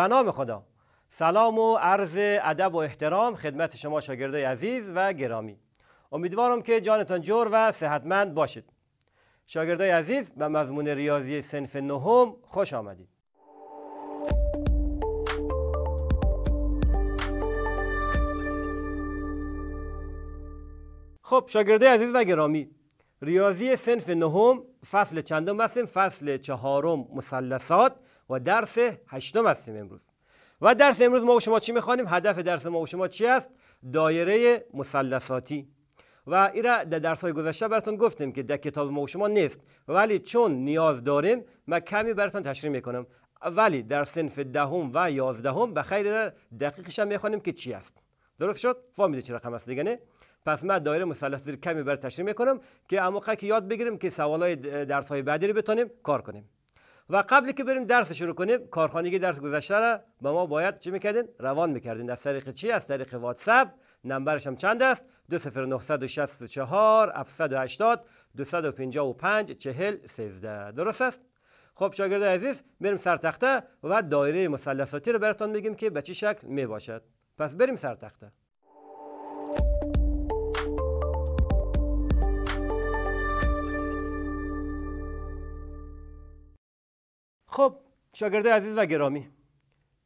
به نام خدا سلام و عرض ادب و احترام خدمت شما شاگردای عزیز و گرامی امیدوارم که جانتان جور و صحتمند باشید شاگرده عزیز به مضمون ریاضی سنف نهم خوش آمدید خب شاگرده عزیز و گرامی ریاضی سنف نهم فصل چندم هستیم فصل چهارم مثلثات و درس هشتم هستیم امروز و درس امروز ما و شما چی میخوانیم هدف درس ما و شما چی است دایره مثلثاتی و این را در درس های گذشته براتون گفتیم که در کتاب ما و شما نیست ولی چون نیاز داریم ما کمی براتون تشریح میکنم ولی در سنف دهم و یازدهم به خیر دقیقش هم میخوانیم که چی است درست شد فهمیدید چه رقم است دیگه نه پس ما دایره مثلث کمی بر تشریح میکنم که اما که یاد بگیریم که سوالای درس های بعدی رو بتونیم کار کنیم و قبلی که بریم درس شروع کنیم کارخانگی درس گذشته را به ما باید چی میکردین روان میکردین از طریق چی از طریق واتساپ نمبرش هم چند است 20964 780 255 40 13 درست است خب شاگرد عزیز بریم سرتخته و دایره مثلثاتی رو براتون میگیم که به چه شکل میباشد پس بریم سرتخته. خب شاگرد عزیز و گرامی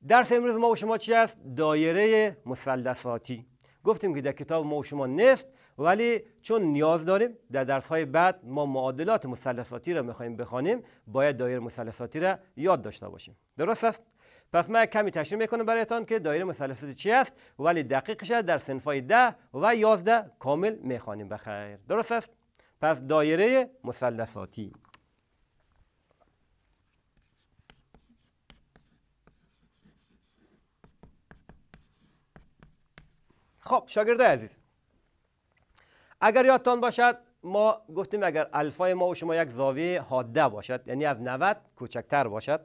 درس امروز ما و شما چی است دایره مثلثاتی گفتیم که در کتاب ما و شما نیست ولی چون نیاز داریم در درس بعد ما معادلات مثلثاتی را میخوایم بخوانیم باید دایره مثلثاتی را یاد داشته باشیم درست است پس من کمی تشریح میکنم برایتان که دایره مثلثاتی چی است ولی دقیقش در صنف های ده و یازده کامل میخوانیم بخیر درست است پس دایره مثلثاتی خب شاگرده عزیز اگر یادتان باشد ما گفتیم اگر الفای ما و شما یک زاویه حاده باشد یعنی از 90 کوچکتر باشد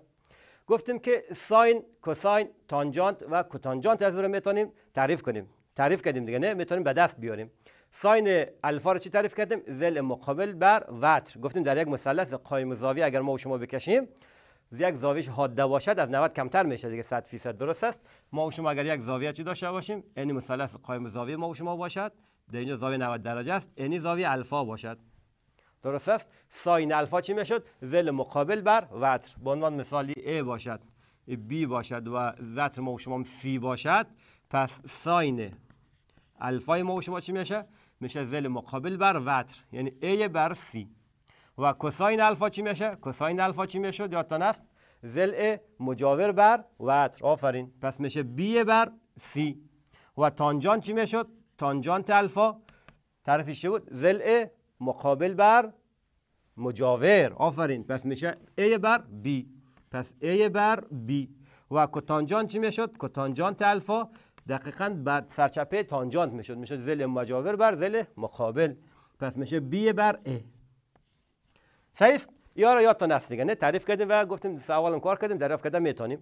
گفتیم که ساین کوساین تانجانت و کتانجانت از رو میتونیم تعریف کنیم تعریف کردیم دیگه نه میتونیم به دست بیاریم ساین الفا رو چی تعریف کردیم زل مقابل بر وتر گفتیم در یک مثلث قایم زاویه اگر ما و شما بکشیم یک زاویش حاده باشد از 90 کمتر میشه دیگه 100 فیصد درست است ما و شما اگر یک زاویه چی داشته باشیم یعنی مثلث قائم زاویه ما و شما باشد در اینجا زاویه 90 درجه است یعنی زاویه الفا باشد درست است ساین الفا چی میشد زل مقابل بر وتر به عنوان مثالی A باشد B باشد و وتر ما و شما C باشد پس ساین الفای ما و شما چی میشه میشه زل مقابل بر وتر یعنی A بر C و کساین الفا چی میشه کساین الفا چی میشه یادتان است زل مجاور بر وتر آفرین پس میشه بی بر سی و تانجان چی میشد تانجانت الفا چی بود زل مقابل بر مجاور آفرین پس میشه ای بر بی پس ای بر بی و کتانجان چی میشد کتانجانت الفا دقیقا بر سرچپه تانجانت میشد میشد زل مجاور بر زل مقابل پس میشه بی بر ای. صحیح یا یاد یادتون نفس دیگه نه تعریف کردیم و گفتیم سوالم کار کردیم دریافت کردن میتونیم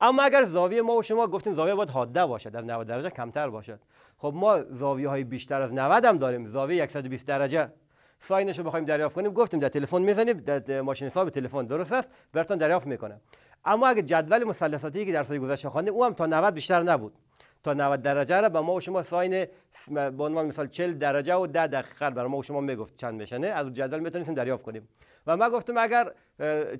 اما اگر زاویه ما و شما گفتیم زاویه باید حاده باشد از 90 درجه کمتر باشد خب ما زاویه های بیشتر از 90 هم داریم زاویه 120 درجه ساینش رو بخوایم دریافت کنیم گفتیم در تلفن میزنیم در ماشین حساب تلفن درست است براتون دریافت میکنه اما اگر جدول مثلثاتی که در سال گذشته خواندیم او هم تا 90 بیشتر نبود تا 90 درجه را به ما و شما ساین به عنوان مثال 40 درجه و 10 دقیقه برای ما و شما میگفت چند میشنه از جدول میتونیم دریافت کنیم و ما گفتم اگر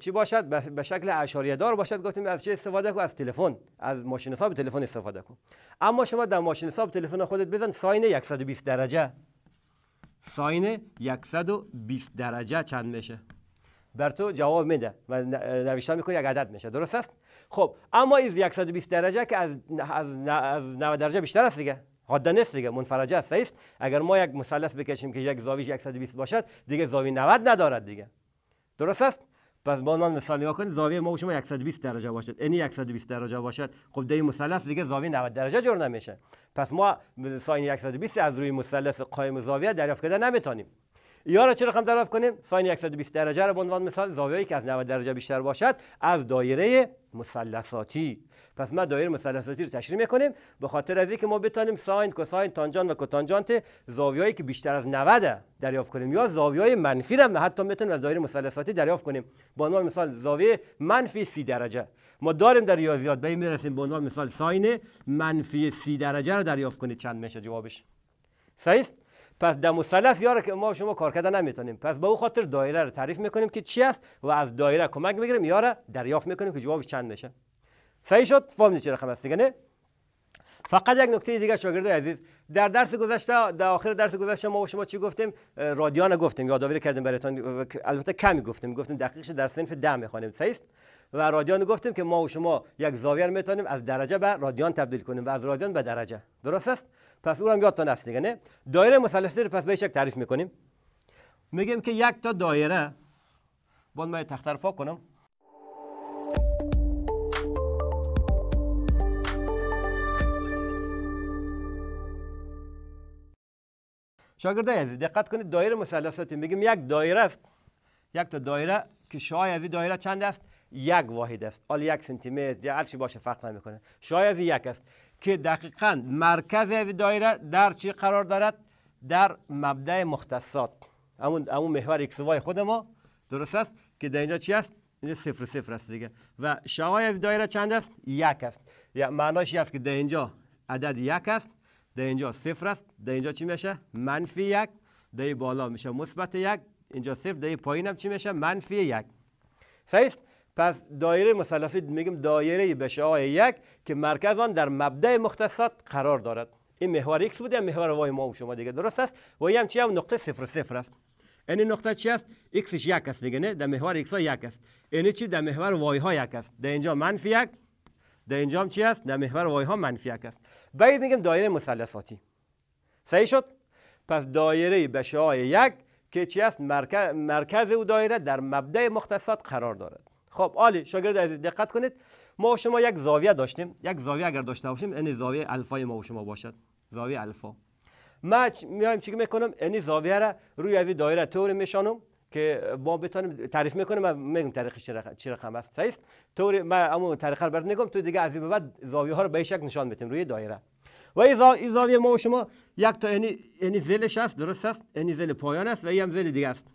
چی باشد به شکل اشاریه دار باشد گفتیم از چه استفاده کو از تلفن از ماشین حساب تلفن استفاده کو اما شما در ماشین حساب تلفن خودت بزن ساین 120 درجه ساین 120 درجه چند میشه بر تو جواب میده و نوشته میکنی یک عدد میشه درست است خب اما این 120 درجه که از از از 90 درجه بیشتر است دیگه حاده نیست دیگه منفرجه است است اگر ما یک مثلث بکشیم که یک زاویه 120 باشد دیگه زاویه 90 ندارد دیگه درست است پس با نان مثال نگاه کنید زاویه ما و شما 120 درجه باشد یعنی 120 درجه باشد خب در مثلث دیگه زاویه 90 درجه جور نمیشه پس ما ساین 120 از روی مثلث قایم زاویه دریافت کرده نمیتونیم یا را چه رقم دریافت کنیم ساین 120 درجه را به عنوان مثال زاویه‌ای که از 90 درجه بیشتر باشد از دایره مثلثاتی پس ما دایره مثلثاتی رو تشریح می‌کنیم به خاطر از اینکه ما بتانیم ساین کوساین تانجان و کوتانجانت زاویه‌ای که بیشتر از 90 دریافت کنیم یا زاویه‌های منفی را حتی میتونیم از دایره مثلثاتی دریافت کنیم به عنوان مثال زاویه منفی 30 درجه ما داریم در ریاضیات به این میرسیم به عنوان مثال ساین منفی 30 درجه رو دریافت کنید چند میشه جوابش صحیح پس در مثلث یاره که ما شما کار کرده نمیتونیم پس به او خاطر دایره رو تعریف میکنیم که چی است و از دایره کمک میگیریم یاره دریافت میکنیم که جوابش چند میشه صحیح شد فهمیدید چه رقم است دیگه فقط یک نکته دیگه شاگردای عزیز در درس گذشته در آخر درس گذشته ما و شما چی گفتیم رادیان گفتیم یادآوری کردیم براتون البته کمی گفتیم گفتیم دقیقش در صنف ده میخوانیم صحیح و رادیان گفتیم که ما و شما یک زاویه میتونیم از درجه به رادیان تبدیل کنیم و از رادیان به درجه درست است پس اون هم یادتون هست دیگه نه دایره مثلثی رو پس به تعریف میکنیم میگیم که یک تا دایره بون ما تخته کنم شاگردای عزیز دقت کنید دایره مثلثاتی میگیم یک دایره است یک تا دایره که شای از این دایره چند است یک واحد است حال یک سانتی متر یا چی باشه فرق نمیکنه شای از یک است که دقیقا مرکز از دایره در چی قرار دارد در مبدا مختصات همون همون محور ایکس وای خود ما درست است که در اینجا چی است اینجا صفر صفر است دیگه و شای از دایره چند است یک است یا معناش است که در اینجا عدد یک است در اینجا صفر است در اینجا چی میشه منفی یک در بالا میشه مثبت یک اینجا صفر در پایین هم چی میشه منفی یک صحیح پس دایره مثلثی میگیم دایره آی یک که مرکز آن در مبدا مختصات قرار دارد این محور x بوده محور وای ما و شما دیگه درست است و این هم چی هم نقطه صفر صفر است این یعنی نقطه چی است x یک است دیگه نه در محور x یک است این یعنی چی در محور وای ها یک است در اینجا منفی یک در اینجا هم چی است در محور وای ها منفی است باید میگم دایره مثلثاتی صحیح شد پس دایره بشه های یک که چی است مرکز, مرکز او دایره در مبدا مختصات قرار دارد خب عالی شاگرد عزیز دقت کنید ما و شما یک زاویه داشتیم یک زاویه اگر داشته باشیم این یعنی زاویه الفای ما و شما باشد زاویه الفا ما میایم چی میکنم این یعنی زاویه را روی از دایره طور میشانم که ما بتونیم تعریف میکنیم و میگم تاریخ چی رقم است صحیح است طور ما اما تاریخ رو نگم تو دیگه از این بعد زاویه ها رو به شکل نشان میتیم روی دایره و این زاویه ما و شما یک تا یعنی یعنی زلش است درست است یعنی زل پایان است و این هم زل دیگه است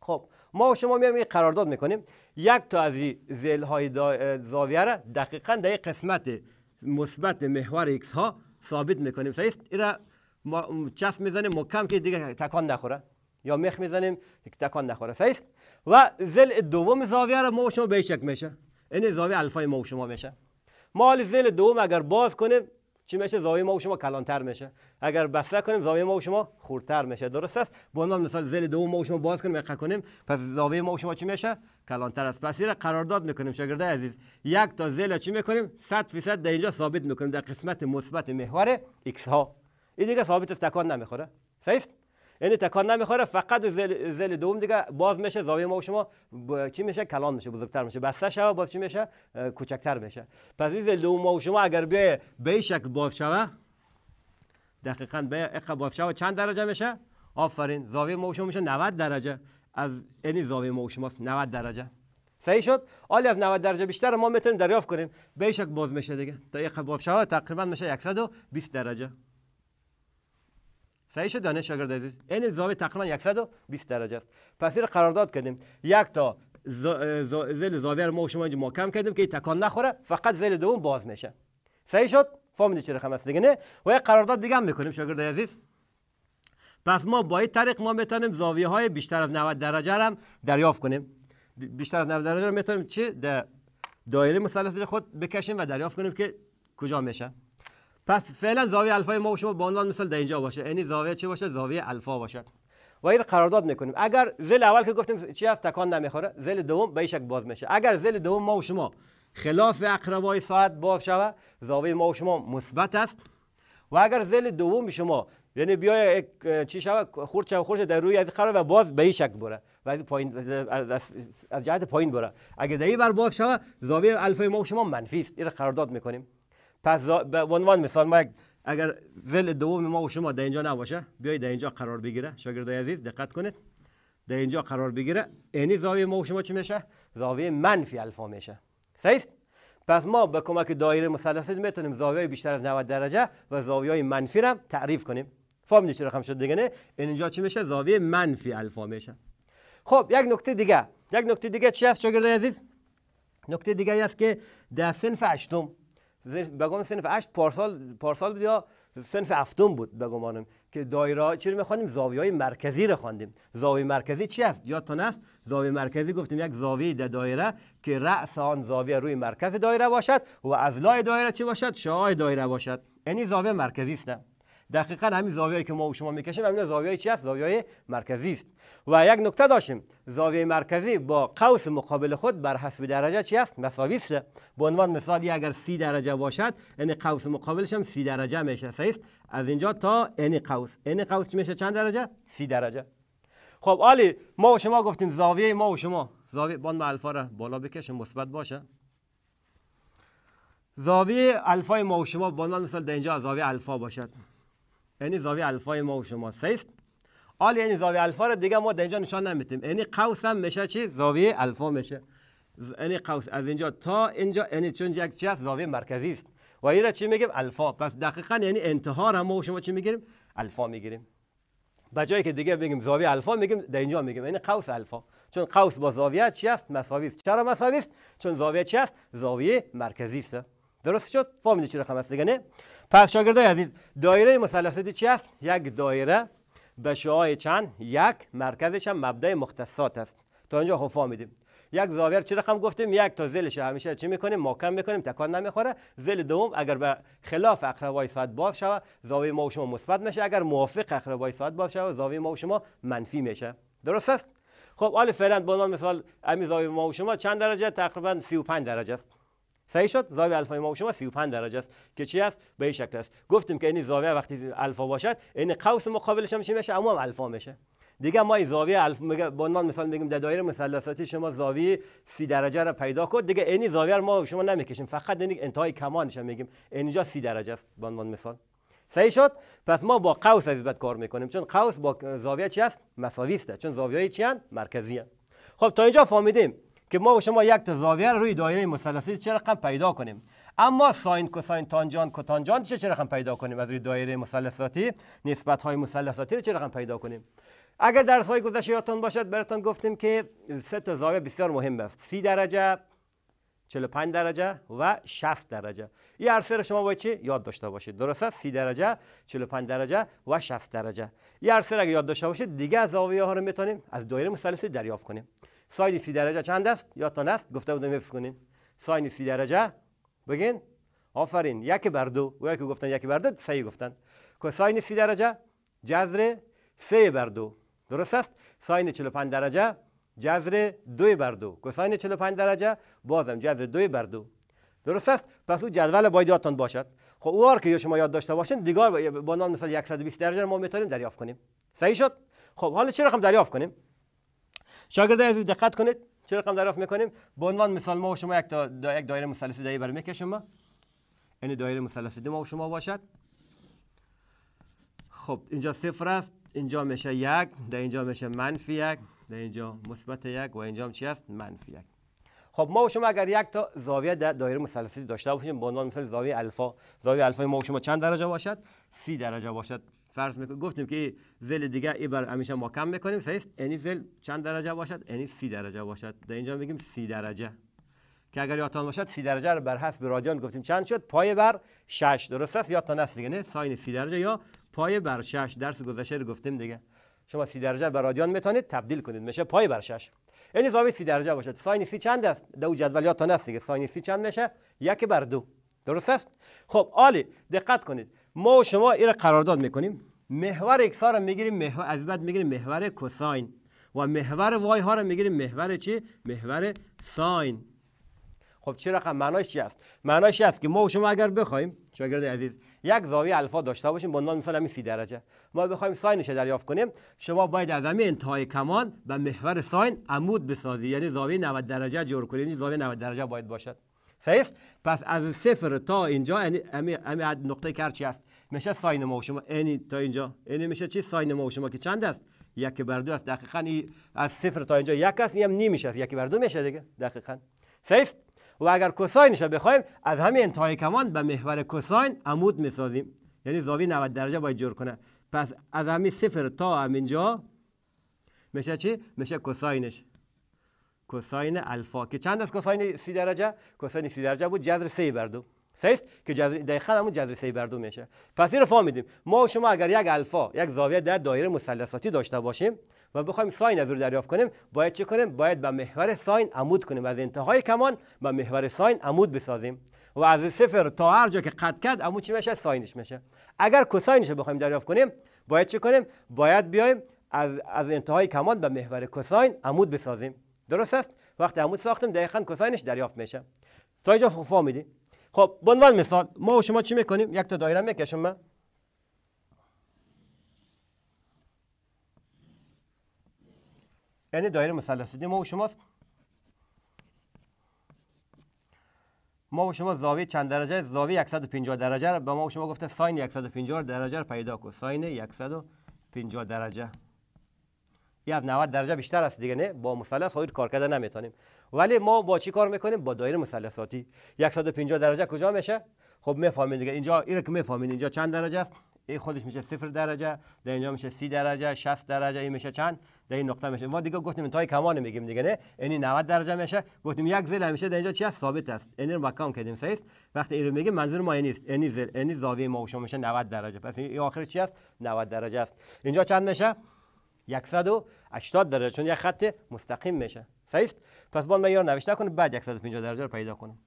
خب ما و شما میام این قرارداد میکنیم یک تا از این زل های زاویه را دقیقاً در قسمت مثبت محور ایکس ها ثابت میکنیم صحیح است این را ما چسب میزنیم مکم که دیگه تکان نخوره یا مخ میزنیم یک تکان نخوره صحیح و زل دوم زاویه رو ما شما به شک میشه این زاویه الفای ما شما میشه ما حال زل دوم اگر باز کنیم چی میشه زاویه ما شما کلانتر میشه اگر بسته کنیم زاویه ما شما خورتر میشه درست است با عنوان مثال زل دوم ما شما باز کنیم اقا کنیم پس زاویه ما شما چی میشه کلانتر است پس را قرارداد میکنیم شاگرد عزیز یک تا زل چی میکنیم 100 درصد در اینجا ثابت میکنیم در قسمت مثبت محور x ها این دیگه ثابت است تکان نمیخوره صحیح یعنی تکان نمیخوره فقط زل, زل دوم دیگه باز میشه زاویه ما و شما چی میشه کلان میشه بزرگتر میشه بسته شوه باز چی میشه کوچکتر میشه پس این زل دوم ما و شما اگر بیای به این شکل باز شوه دقیقا به اقا خب باز شوه چند درجه میشه آفرین زاویه ما و شما میشه 90 درجه از یعنی زاویه ما و شماست 90 درجه صحیح شد حالی از 90 درجه بیشتر ما میتونیم دریافت کنیم به شک باز میشه دیگه تا یک خب باز شوه تقریبا میشه 120 درجه صحیح شد دانش شاگرد عزیز این زاویه تقریبا 120 درجه است پس این قرارداد کردیم یک تا زل زاویه رو ما شما اینجا محکم کردیم که تکان نخوره فقط زل دوم باز میشه صحیح شد فهمید چه رقم است دیگه نه و یک قرارداد دیگه هم میکنیم شاگرد عزیز پس ما با این طریق ما میتونیم زاویه های بیشتر از 90 درجه هم دریافت کنیم بیشتر از 90 درجه میتونیم چی در دایره خود بکشیم و دریافت کنیم که کجا میشه پس فعلا زاویه الفای ما و شما به عنوان مثال در اینجا باشه یعنی زاویه چه باشه زاویه الفا باشه و این قرارداد میکنیم اگر زل اول که گفتیم چی هست تکان نمیخوره زل دوم به شک باز میشه اگر زل دوم ما و شما خلاف اقربای ساعت باز شود زاویه ما و شما مثبت است و اگر زل دوم شما یعنی بیا چی شوه خورد شوه خورد در روی از قرار و باز به این بره و از پایین از جهت پایین بره اگر دهی بر باز شوه زاویه الفای ما و شما منفی است این قرارداد میکنیم پس به عنوان مثال ما اگر زل دوم ما و شما در اینجا نباشه بیایید در اینجا قرار بگیره شاگردای عزیز دقت کنید در اینجا قرار بگیره اینی زاویه ما و شما چی میشه زاویه منفی الفا میشه صحیح پس ما به کمک دایره مثلث میتونیم زاویه بیشتر از 90 درجه و زاویه منفی را تعریف کنیم فهمیدین چه رقم شد دیگه نه اینجا چی میشه زاویه منفی الفا میشه خب یک نکته دیگه یک نکته دیگه چی است شاگردای عزیز نکته دیگه است که در صنف هشتم بگم سنف اشت پارسال پارسال بود یا سنف هفتم بود بگمانم که دایره چی رو میخوانیم زاویه های مرکزی رو خواندیم زاویه مرکزی چی است یادتون است زاویه مرکزی گفتیم یک زاویه در دایره که رأس آن زاویه روی مرکز دایره باشد و از لای دایره چی باشد شعاع دایره باشد یعنی زاویه مرکزی است دقیقا همین زاویه‌ای که ما و شما میکشیم همین زاویه چی است زاویه مرکزی است و یک نکته داشتیم زاویه مرکزی با قوس مقابل خود بر حسب درجه چی است مساوی است به عنوان مثال اگر 30 درجه باشد یعنی قوس مقابلش هم 30 درجه میشه صحیح از اینجا تا این قوس این قوس میشه چند درجه 30 درجه خب علی ما و شما گفتیم زاویه ما و شما زاویه با الفا را بالا بکشیم مثبت باشه زاویه الفای ما و شما به عنوان مثال در اینجا زاویه الفا باشد یعنی زاویه الفا ما و شما سیست آل یعنی زاویه الفا رو دیگه ما در اینجا نشان نمیتیم یعنی قوس هم میشه چی زاویه الفا میشه یعنی قوس از اینجا تا اینجا یعنی چون یک چی هست زاویه مرکزی است و این را چی میگیم الفا پس دقیقا یعنی انتها را ما و شما چی میگیریم الفا میگیریم به جایی که دیگه بگیم زاویه الفا میگیم در اینجا میگیم یعنی قوس الفا چون قوس با زاویه چی است مساوی است چرا مساوی است چون زاویه چی است زاویه مرکزی است درست شد فهمید چی رقم است دیگه نه پس شاگردای عزیز دایره مثلثاتی چی است یک دایره به شعاع چند یک مرکزش هم مبدا مختصات است تا اینجا خوب فهمیدیم یک زاویه چی رقم گفتیم یک تا زلش همیشه چی میکنیم ماکم میکنیم تکان نمیخوره زل دوم اگر به خلاف اقربای ساعت باز شوه زاویه ما و شما مثبت میشه اگر موافق اقربای ساعت باز شوه زاویه ما و شما منفی میشه درست است خب حالا فعلا به عنوان مثال امی زاویه ما و شما چند درجه تقریبا 35 درجه است صحیح شد زاویه الفای ما و شما 35 درجه است که چی است به این شکل است گفتیم که این زاویه وقتی الفا باشد این قوس مقابلش هم چی میشه اما هم الفا میشه دیگه ما این زاویه الف به عنوان مثال میگیم در دایره مثلثاتی شما زاویه 30 درجه را پیدا کرد. دیگه این زاویه رو ما شما نمیکشیم فقط این انتهای کمانش هم میگیم اینجا 30 درجه است به عنوان مثال صحیح شد پس ما با قوس از بد کار میکنیم چون قوس با زاویه چی است مساوی است چون زاویه چی مرکزی خب تا اینجا فهمیدیم که ما و شما یک تا زاویه روی دایره مثلثی چه رقم پیدا کنیم اما ساین کوساین تانجان کوتانجان چه چه رقم پیدا کنیم از روی دایره مثلثاتی نسبت های مثلثاتی رو چه رقم پیدا کنیم اگر در سایه گذشته یادتون باشد براتون گفتیم که سه تا زاویه بسیار مهم است 30 درجه 45 درجه و 60 درجه این هر سه شما باید چی یاد داشته باشید درسته 30 درجه 45 درجه و 60 درجه این هر سه یاد داشته باشید دیگه زاویه ها رو میتونیم از دایره مثلثی دریافت کنیم ساین 30 درجه چند است تا نفت گفته بودم حفظ کنین ساین 30 درجه بگین آفرین یک بر دو و که گفتن یک بر دو صحیح گفتن ساین 30 درجه جذر سه بر دو درست است ساین 45 درجه جذر دو بر دو کوساین 45 درجه بازم جذر دو بر دو درست است پس او جدول باید یادتان باشد خب او که شما یاد داشته باشین دیگر با نام مثلا 120 درجه ما میتونیم دریافت کنیم صحیح شد خب حالا چه رقم دریافت کنیم شاگرد عزیز دقت کنید چه رقم دریافت میکنیم به عنوان مثال ما و شما یک, تا دا یک دایره مثلث بر میکشیم ما این یعنی دایره مثلث ما و شما باشد خب اینجا صفر است اینجا میشه یک در اینجا میشه منفی یک در اینجا مثبت یک و اینجا هم چی است منفی یک خب ما و شما اگر یک تا زاویه در دایره مثلثی داشته باشیم به عنوان مثال زاویه الفا زاویه الفا ما و شما چند درجه باشد سی درجه باشد فرض میکنیم گفتیم که زل دیگه ای بر همیشه ما کم میکنیم صحیح یعنی زل چند درجه باشد یعنی سی درجه باشد در اینجا میگیم سی درجه که اگر یادتان باشد سی درجه رو بر حسب رادیان گفتیم چند شد پای بر 6 درست است یادتان است دیگه نه ساین سی درجه یا پای بر 6 درس گذشته رو گفتیم دیگه شما سی درجه بر رادیان میتونید تبدیل کنید میشه پای بر 6 یعنی زاویه سی درجه باشد ساین سی چند است در جدول یادتان است دیگه ساین سی چند میشه یک بر دو درست است خب عالی دقت کنید ما و شما این قرارداد میکنیم محور ایکس ها رو میگیریم محور از بعد میگیریم محور کوساین و محور وای ها رو میگیریم محور چی محور ساین خب چه رقم معناش چی است معناش است که ما و شما اگر بخوایم شاگرد عزیز یک زاویه الفا داشته باشیم به با عنوان مثال همین 30 درجه ما بخوایم ساینش دریافت کنیم شما باید از همین انتهای کمان به محور ساین عمود بسازی یعنی زاویه 90 درجه جور کنید یعنی زاویه 90 درجه باید باشد صحیح پس از صفر تا اینجا یعنی نقطه چی است میشه ساین ما شما یعنی تا اینجا اینی میشه چی ساین ما شما که چند است یک بر دو است دقیقا ای از صفر تا اینجا یک است هم نمیشه یک بر دو میشه دیگه دقیقا صحیح و اگر کساینش رو بخوایم از همین انتهای کمان به محور کوساین عمود میسازیم یعنی زاویه 90 درجه باید جور کنه پس از همین صفر تا همینجا میشه چی میشه کوساینش کوساین الفا که چند از کوساین سی درجه کوساین سی درجه بود جذر سی بر دو سیست که جذر دقیقاً همون جذر سی بر دو میشه پس اینو فهمیدیم ما و شما اگر یک الفا یک زاویه در دایره مثلثاتی داشته باشیم و بخوایم ساین از رو دریافت کنیم باید چه کنیم باید به محور ساین عمود کنیم از انتهای کمان به محور ساین عمود بسازیم و از صفر تا هر جا که قد کرد عمود چی میشه ساینش میشه اگر کوساینش رو بخوایم دریافت کنیم باید چه کنیم باید بیایم از از انتهای کمان به محور کوساین عمود بسازیم درست است وقتی عمود ساختیم دقیقا کوساینش دریافت میشه تا اینجا خب فهمیدی خب به عنوان مثال ما و شما چی میکنیم یک تا دایره میکشم من یعنی دایره مثلثی ما و شماست ما و شما زاویه چند درجه زاویه 150 درجه به ما و شما گفته ساین 150 درجه رو پیدا کن ساین 150 درجه یا از 90 درجه بیشتر است دیگه نه با مثلث های خب کار کرده نمیتونیم ولی ما با چی کار میکنیم با دایره مثلثاتی 150 درجه کجا میشه خب میفهمین دیگه اینجا اینو که میفهمین اینجا چند درجه است این خودش میشه صفر درجه در اینجا میشه سی درجه 60 درجه این میشه چند در این نقطه میشه ما دیگه گفتیم تای کمان میگیم دیگه نه یعنی 90 درجه میشه گفتیم یک زل همیشه در اینجا چی است ثابت است یعنی رو مکان کردیم سیست وقتی اینو میگیم منظور ما نیست یعنی زل یعنی زاویه ما شما میشه 90 درجه پس این آخر چی است 90 درجه است اینجا چند میشه 180 درجه چون یک خط مستقیم میشه صحیح پس باید معیار رو نوشته کنم بعد 150 درجه رو پیدا کنیم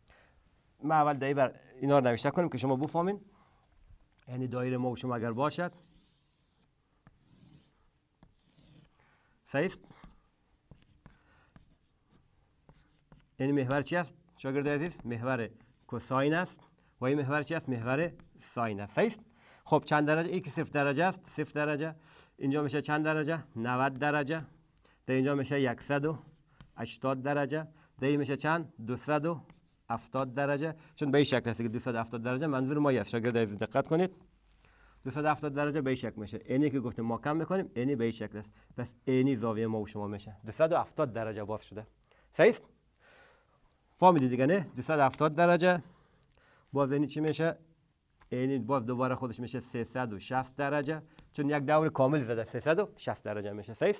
ما اول دایی بر اینا رو نوشته کنیم که شما بفهمین یعنی دایره ما شما اگر باشد صحیح یعنی محور چی است شاگرد عزیز محور کوساین است و این محور چی است محور ساین است صحیح خب چند درجه ای که صفر درجه است صفر درجه اینجا میشه چند درجه 90 درجه در اینجا میشه 180 درجه در این میشه چند 270 درجه چون به این شکل هست که 270 درجه منظور ما است شاگرد عزیز دقت کنید 270 درجه به این شکل میشه اینی که گفتیم ما کم میکنیم اینی به این شکل است پس اینی زاویه ما و شما میشه 270 درجه باز شده صحیح فهمیدید دیگه نه 270 درجه باز اینی چی میشه این یعنی باز دوباره خودش میشه 360 درجه چون یک دور کامل زده 360 درجه میشه صحیح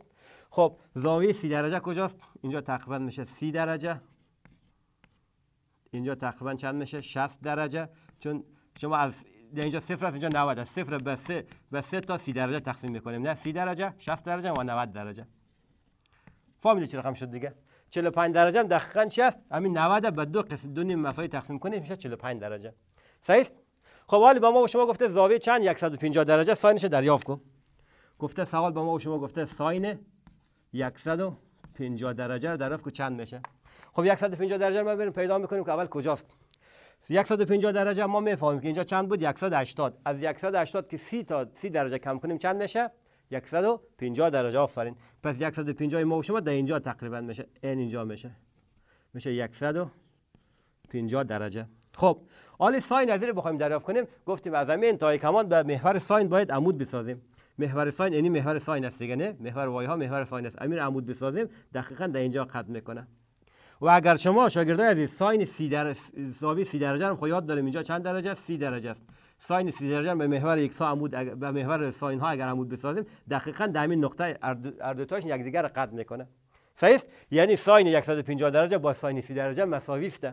خب زاویه 30 درجه کجاست اینجا تقریبا میشه 30 درجه اینجا تقریبا چند میشه 60 درجه چون شما از یعنی اینجا صفر از اینجا 90 است صفر به 3 به 3 تا 30 درجه تقسیم میکنیم نه 30 درجه 60 درجه و 90 درجه فهمیدید چه رقم شد دیگه 45 درجه هم دقیقاً چی است همین 90 به دو قسمت دو نیم مساوی تقسیم کنیم میشه 45 درجه صحیح خب حالی با ما و شما گفته زاویه چند 150 درجه ساینش دریافت کن گفته سوال با ما و شما گفته ساین 150 درجه رو دریافت کن چند میشه خب 150 درجه ما بریم پیدا میکنیم که اول کجاست 150 درجه ما میفهمیم که اینجا چند بود 180 از 180 که 30 تا 30 درجه کم کنیم چند میشه 150 درجه آفرین پس 150 ما و شما در اینجا تقریبا میشه این اینجا میشه میشه 150 درجه خب آل ساین از رو بخوایم دریافت کنیم گفتیم از همین تا کمان به محور ساین باید عمود بسازیم محور ساین یعنی محور ساین است دیگه نه محور وای ها محور ساین است امیر عمود بسازیم دقیقا در اینجا قد میکنه و اگر شما شاگردای عزیز ساین 30 در زاویه 30 درجه رو خب یاد داریم اینجا چند درجه است 30 درجه است ساین 30 درجه به محور سا عمود به محور ساین ها اگر عمود بسازیم دقیقاً در همین نقطه هر دو تاش یکدیگر قد میکنه صحیح یعنی ساین 150 درجه با ساین 30 درجه مساوی است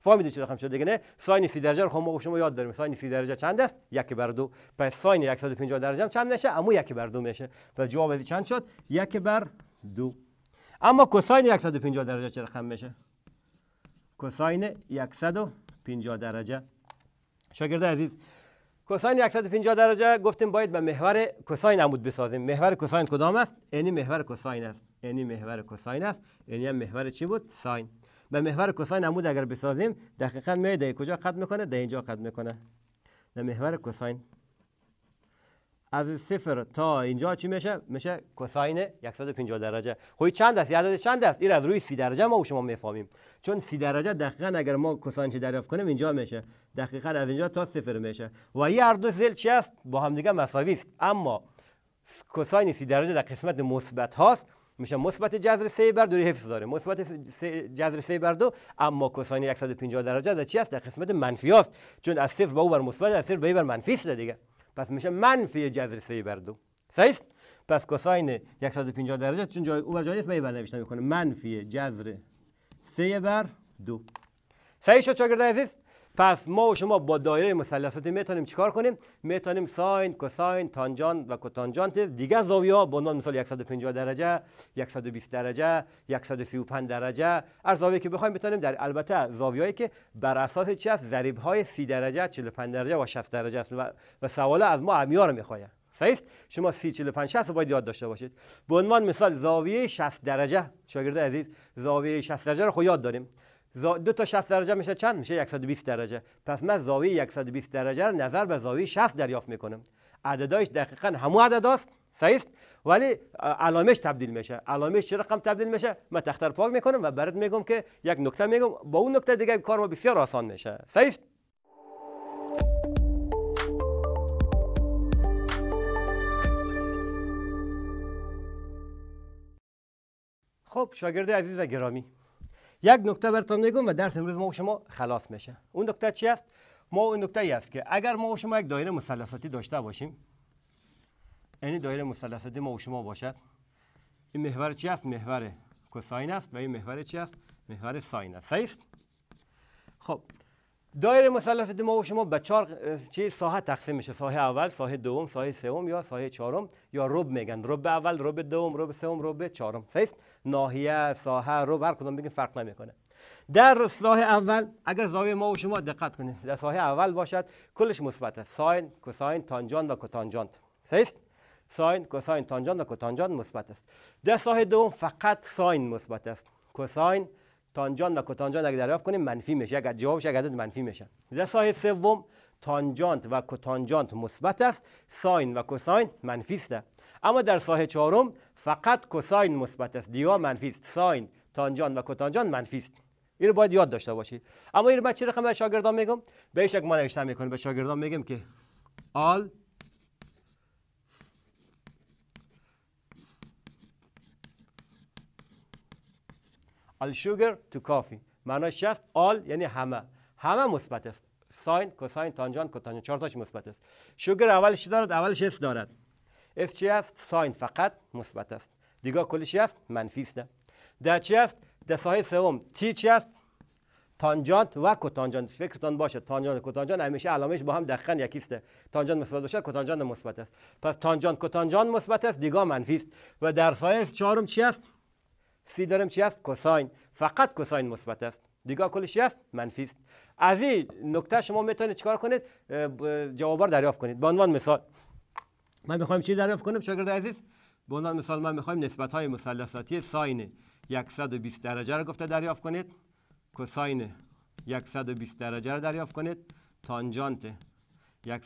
فهمیدید چه رقم شد دیگه نه ساین 30 درجه رو خب ما شما یاد داریم ساین 30 درجه چند است یک بر دو پس ساین 150 درجه هم چند میشه اما یک بر دو میشه پس جواب چند شد یک بر دو اما کوساین 150 درجه چه رقم میشه کوساین 150 درجه شاگرد عزیز کوساین 150 درجه گفتیم باید به با محور کوساین عمود بسازیم محور کوساین کدام است یعنی محور کوساین است یعنی محور کوساین است یعنی محور چی بود ساین به محور کوساین عمود اگر بسازیم دقیقا میاد کجا خط میکنه در اینجا خط میکنه به محور کوساین از صفر تا اینجا چی میشه میشه کساین 150 درجه خب چند است عدد چند است این از روی 30 درجه ما و شما میفهمیم چون 30 درجه دقیقا اگر ما کوساین چی دریافت کنیم اینجا میشه دقیقا از اینجا تا صفر میشه و این هر دو زل چی است با دیگه مساوی است اما کوساین 30 درجه در قسمت مثبت هاست میشه مثبت جذر 3 بر 2 حفظ داره مثبت جذر 3 بر 2 اما کسانی 150 درجه در چی است در قسمت منفی است چون از صفر به او بر مثبت از صفر به بر منفی است دیگه پس میشه منفی جذر 3 بر 2 صحیح پس کوساین 150 درجه چون جای او جای نیست به بر نوشته میکنه منفی جذر 3 بر 2 صحیح شد شاگرد عزیز پس ما و شما با دایره مثلثات میتونیم چیکار کنیم میتونیم ساین کوساین تانجان و کوتانجانت دیگه زاویه ها با نام مثال 150 درجه 120 درجه 135 درجه هر زاویه که بخوایم میتونیم. در البته زاویه‌ای که بر اساس چی است ضریب های 30 درجه 45 درجه و 60 درجه است و, سوال از ما امیار میخواد صحیح شما 30 45 60 باید یاد داشته باشید به عنوان مثال زاویه 60 درجه شاگرد عزیز زاویه 60 درجه رو خود یاد داریم دو تا 60 درجه میشه چند میشه 120 درجه پس من زاویه 120 درجه رو نظر به زاویه 60 دریافت میکنم عددایش دقیقا همو عدداست صحیح ولی علامش تبدیل میشه علامش چه رقم تبدیل میشه من تختر پاک میکنم و برات میگم که یک نکته میگم با اون نکته دیگه کار ما بسیار آسان میشه صحیح خب شاگرد عزیز و گرامی یک نکته براتون میگم و درس امروز ما و شما خلاص میشه اون نکته چی است ما اون نکته ای است که اگر ما و شما یک دایره مثلثاتی داشته باشیم یعنی دایره مثلثاتی ما و شما باشد این محور چی است محور کوساین است و این محور چی است محور ساین است صحیح خب دایر مثلث دماغ شما به چهار چیز ساحه تقسیم میشه ساحه اول ساحه دوم ساحه سوم یا ساحه چهارم یا رب میگن رب اول رب دوم رب سوم رب چهارم است ناحیه ساحه رب هر کدوم بگیم فرق نمیکنه در ساحه اول اگر زاویه ما و شما دقت کنید در ساحه اول باشد کلش مثبت است ساین کوساین تانجانت و کوتانجانت است ساین کوساین تانجانت و کوتانجانت مثبت است در ساحه دوم فقط ساین مثبت است کوساین تانجان و کتانجان اگه دریافت کنیم منفی میشه اگر جوابش اگر منفی میشه رسای سوم تانجانت و کتانجانت مثبت است ساین و کوساین منفی است اما در سایه چهارم فقط کوساین مثبت است دیا منفی است ساین تانجان و کتانجان منفی است این باید یاد داشته باشید اما این من چه به شاگردان میگم به یک ما نوشتن میکنیم به شاگردان میگم که آل شوگر تو کافی معناش است آل یعنی همه همه مثبت است ساین کوساین تانجان کوتانجان چهار تاش مثبت است شوگر اولش دارد اولش اس دارد اس چی است ساین فقط مثبت است دیگه کلش است منفی است در چی است در سایه سوم تی چی است تانجانت و کوتانجانت فکرتان باشه و کوتانجان همیشه علامش با هم دقیقاً یکی است تانجانت مثبت باشد کوتانجان مثبت است پس تانجانت کوتانجان مثبت است دیگه منفی است و در سایه چهارم چی است سی داریم چی است کوساین فقط کوساین مثبت است دیگه کلش چی است منفی است از این نکته شما میتونید چیکار کنید جواب رو دریافت کنید به عنوان مثال من میخوایم چی دریافت کنم شاگرد عزیز به عنوان مثال من میخوایم نسبت های مثلثاتی ساین 120 درجه رو گفته دریافت کنید کوساین 120 درجه را دریافت کنید تانجانت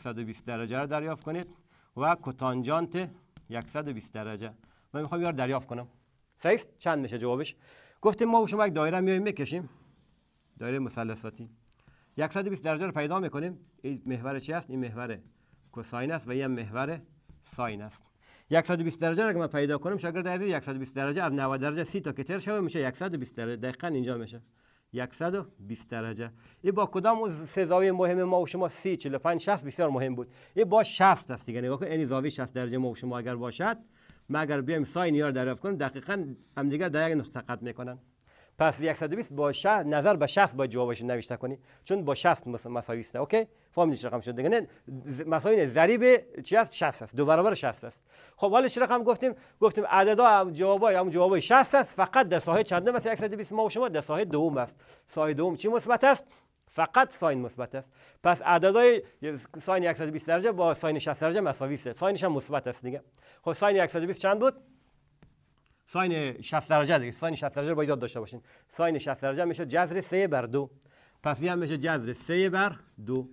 120 درجه را دریافت کنید و کوتانجانت 120 درجه من میخوام یار دریافت کنم سایز چند میشه جوابش گفتیم ما و شما یک دایره میایم میکشیم دایره مثلثاتی 120 درجه رو پیدا میکنیم این محور چی است این محور کوساین است و این محور ساین است 120 درجه رو که من پیدا کنم شاگرد عزیز 120 درجه از 90 درجه 30 تا کتر تر شوه میشه 120 درجه دقیقاً اینجا میشه 120 درجه این با کدام سه زاویه مهم ما و شما 30 45 60 بسیار مهم بود این با 60 است دیگه نگاه کن این یعنی زاویه 60 درجه ما و شما اگر باشد ما اگر بیایم ساین یار دریافت کنیم دقیقا همدیگر در یک نقطه قطع میکنن پس 120 با شه نظر به شخص با جوابش نوشته کنی چون با شخص مساوی است اوکی فهمیدین رقم شد دیگه مساوی ضریب چی است 60 است دو برابر 60 است خب حالا رقم گفتیم گفتیم عددا جوابای هم جوابای 60 است فقط در ساحه چندم است 120 ما و شما در ساحه دوم است ساحه دوم چی مثبت است فقط ساین مثبت است پس اعدادهای ساین 120 درجه با ساین 60 درجه مساوی است ساینش هم مثبت است دیگه خب ساین 120 چند بود ساین 60 درجه دیگه ساین 60 درجه باید یاد داشته باشین ساین 60 درجه میشه جذر 3 بر 2 پس این هم میشه جذر 3 بر 2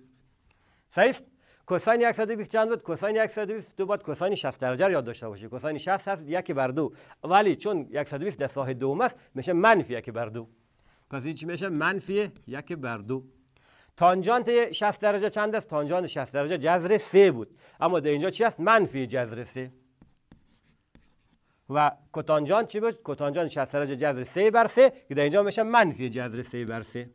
صحیح کوساین 120 چند بود کوساین 120 دو بود کوساین 60 درجه رو یاد داشته باشی کوساین 60 هست 1 بر 2 ولی چون 120 در ساحه دوم است میشه منفی 1 بر 2 پس این چی میشه منفی یک بر دو تانجانت 60 درجه چند است تانجانت 60 درجه جذر 3 بود اما در اینجا چی است منفی جذر 3 و کتانجان چی بود کتانجان 60 درجه جذر 3 بر 3 که در اینجا میشه منفی جذر 3 بر 3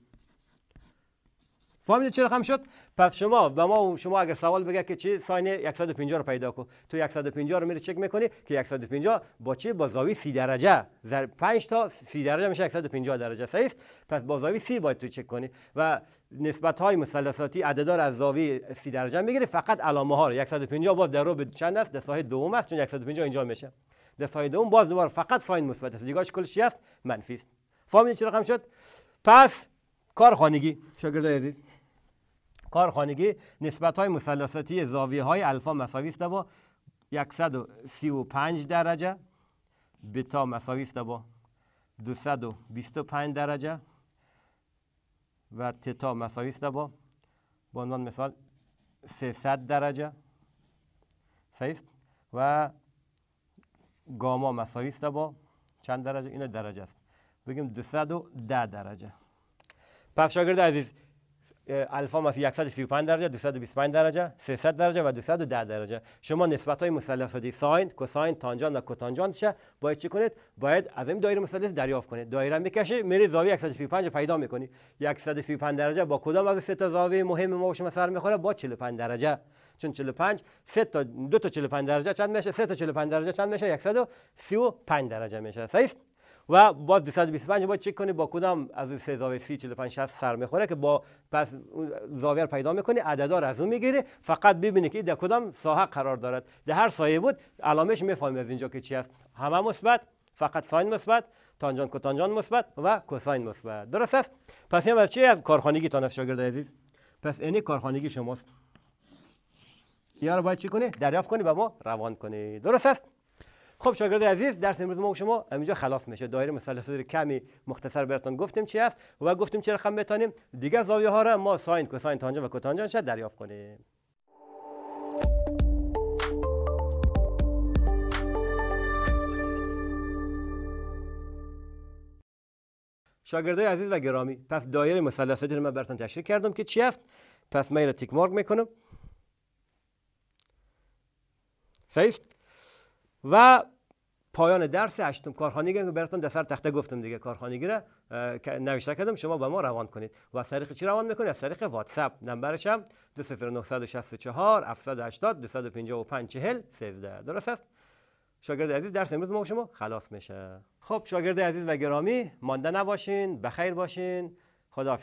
فهمیدید چرا رقم شد پس شما و ما و شما اگر سوال بگه که چی ساین 150 رو پیدا کن تو 150 رو میری چک میکنی که 150 با چی با زاویه 30 درجه 5 تا 30 درجه میشه 150 درجه صحیح پس با زاویه 30 باید تو چک کنی و نسبت های مثلثاتی عددار از زاویه 30 درجه میگیری فقط علامه ها رو 150 باز در رو به چند است دسته دوم است چون 150 اینجا میشه دسته دوم باز دوباره فقط ساین مثبت است دیگه کل چی است منفی است فهمیدید چرا رقم شد پس کار خانگی شاگردای عزیز کارخانگی نسبت های مثلثاتی زاویه های الفا مساوی است با 135 درجه بتا مساوی است با 225 درجه و تتا مساوی است با به عنوان مثال 300 درجه صحیح و گاما مساوی است با چند درجه اینا درجه است بگیم 210 درجه پس شاگرد عزیز الفا مثلا 135 درجه 225 درجه 300 درجه و 210 درجه شما نسبت های مثلث ساین کوساین تانجان و کتانجان شه باید چی کنید باید از این دایره مثلث دریافت کنید دایره میکشی میری زاویه 135 پیدا میکنی 135 درجه با کدام از سه تا زاویه مهم ما شما سر میخوره با 45 درجه چون 45 سه تا دو تا 45 درجه چند میشه سه تا 45 درجه چند میشه 135 درجه میشه صحیح و با 225 باید چک کنی با کدام از این 30 45 60 سر میخوره که با پس زاویه پیدا میکنی عددا رو از اون میگیری فقط ببینی که در کدام ساحه قرار دارد در هر سایه بود علامش میفهمی از اینجا که چی است همه مثبت فقط ساین مثبت تانجان کوتانجان مثبت و کوساین مثبت درست است پس این از چی از کارخانگی تان شاگرد عزیز پس اینی کارخانگی شماست یا رو باید چی کنی دریافت کنی و ما روان کنی درست است خب شاگرد عزیز درس امروز ما و شما اینجا خلاص میشه دایره مثلث کمی مختصر براتون گفتیم چی است و گفتیم چه رقم میتونیم دیگه زاویه ها را ما ساین کوساین تانجان و کتانجان شد دریافت کنیم شاگردای عزیز و گرامی پس دایره مثلثات رو من براتون تشریح کردم که چی است پس من را تیک مارک میکنم صحیح و پایان درس هشتم کارخانه که براتون در سر تخته گفتم دیگه کارخانه گیره نوشته کردم شما به ما روان کنید و از طریق چی روان میکنید از طریق واتساپ نمبرش هم 20964 780 255 40 13 درست است شاگرد عزیز درس امروز ما شما خلاص میشه خب شاگرد عزیز و گرامی مانده نباشین بخیر باشین خدا